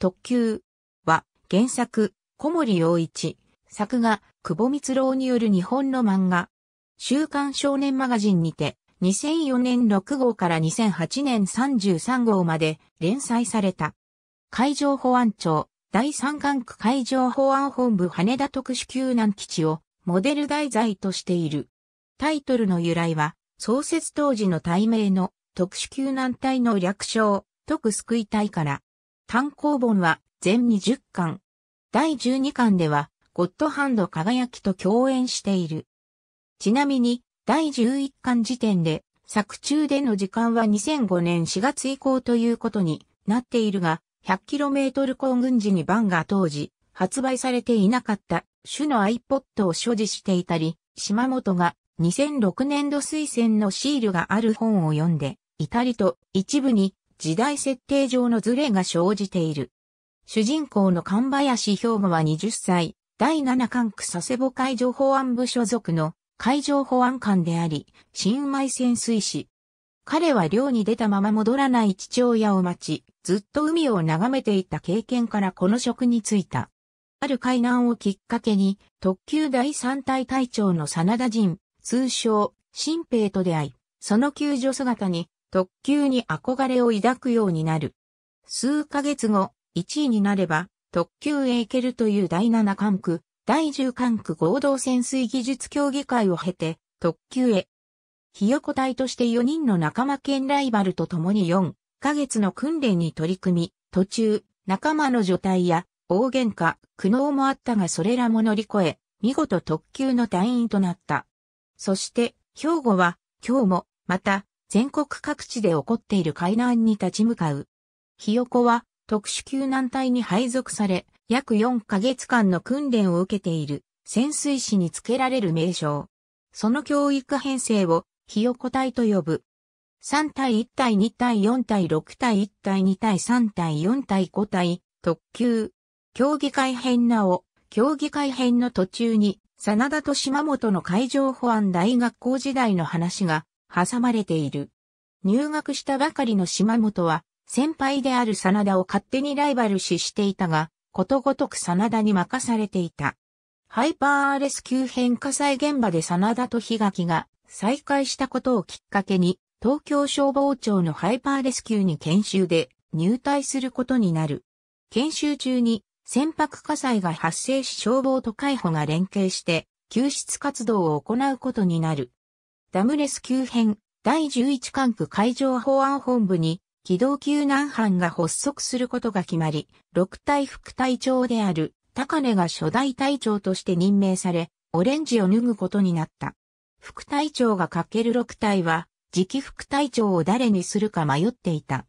特急は原作小森洋一、作画久保光郎による日本の漫画。週刊少年マガジンにて2004年6号から2008年33号まで連載された。海上保安庁第三管区海上保安本部羽田特殊救難基地をモデル題材としている。タイトルの由来は創設当時の隊名の特殊救難隊の略称、特救い隊から単行本は全20巻。第12巻では、ゴッドハンド輝きと共演している。ちなみに、第11巻時点で、作中での時間は2005年4月以降ということになっているが、100km 行軍時にバンが当時、発売されていなかった種の iPod を所持していたり、島本が2006年度推薦のシールがある本を読んでいたりと一部に時代設定上のズレが生じている。主人公の神林兵庫は20歳、第七管区佐世保海上保安部所属の海上保安官であり、新米潜水士。彼は漁に出たまま戻らない父親を待ち、ずっと海を眺めていた経験からこの職に就いた。ある海難をきっかけに、特急第三隊隊長の真田陣、通称、新兵と出会い、その救助姿に特急に憧れを抱くようになる。数ヶ月後、1位になれば、特急へ行けるという第7管区、第10管区合同潜水技術協議会を経て、特急へ。ひよこ隊として4人の仲間県ライバルと共に4ヶ月の訓練に取り組み、途中、仲間の除隊や、大喧嘩、苦悩もあったがそれらも乗り越え、見事特急の隊員となった。そして、兵庫は、今日も、また、全国各地で起こっている海難に立ち向かう。ひよこは特殊救難隊に配属され、約4ヶ月間の訓練を受けている潜水士につけられる名称。その教育編成をひよこ隊と呼ぶ。3対1対2対4対6対1対2対3対4対5対特急。競技会編なお、競技会編の途中に、真田と島本の海上保安大学校時代の話が挟まれている。入学したばかりの島本は、先輩である真田を勝手にライバル視していたが、ことごとく真田に任されていた。ハイパーレス級編火災現場で真田と日垣が再会したことをきっかけに、東京消防庁のハイパーレスーに研修で入隊することになる。研修中に船舶火災が発生し消防と海保が連携して救出活動を行うことになる。ダムレス急編第11管区海上保安本部に機動救難班が発足することが決まり、6隊副隊長である高根が初代隊長として任命され、オレンジを脱ぐことになった。副隊長がかける6隊は、次期副隊長を誰にするか迷っていた。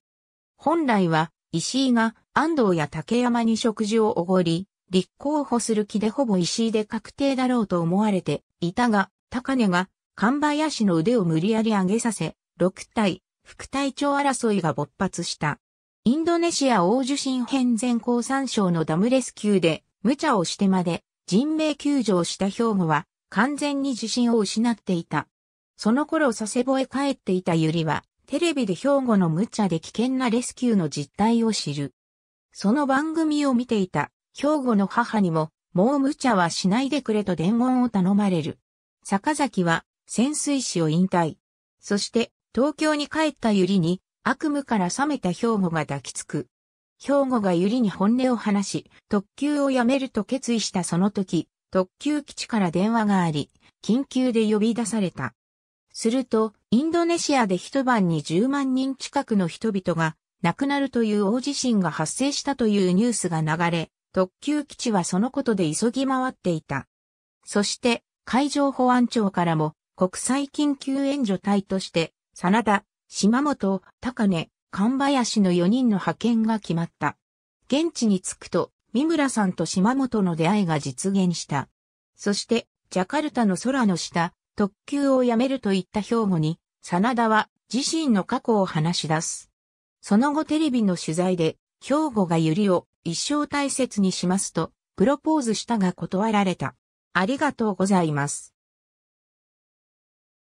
本来は、石井が安藤や竹山に食事をおごり、立候補する気でほぼ石井で確定だろうと思われていたが、高根が神林の腕を無理やり上げさせ、6体、副隊長争いが勃発した。インドネシア大受信編前高参省のダムレスキューで、無茶をしてまで、人命救助をした兵庫は、完全に自信を失っていた。その頃佐世保へ帰っていたユリは、テレビで兵庫の無茶で危険なレスキューの実態を知る。その番組を見ていた、兵庫の母にも、もう無茶はしないでくれと伝言を頼まれる。坂崎は、潜水士を引退。そして、東京に帰った百合に、悪夢から覚めた兵庫が抱きつく。兵庫が百合に本音を話し、特急をやめると決意したその時、特急基地から電話があり、緊急で呼び出された。すると、インドネシアで一晩に10万人近くの人々が亡くなるという大地震が発生したというニュースが流れ、特急基地はそのことで急ぎ回っていた。そして、海上保安庁からも国際緊急援助隊として、真田、島本、高根、神林の4人の派遣が決まった。現地に着くと、三村さんと島本の出会いが実現した。そして、ジャカルタの空の下、特急をやめるといった兵庫に、真田は自身の過去を話し出す。その後テレビの取材で、兵庫がユリを一生大切にしますと、プロポーズしたが断られた。ありがとうございます。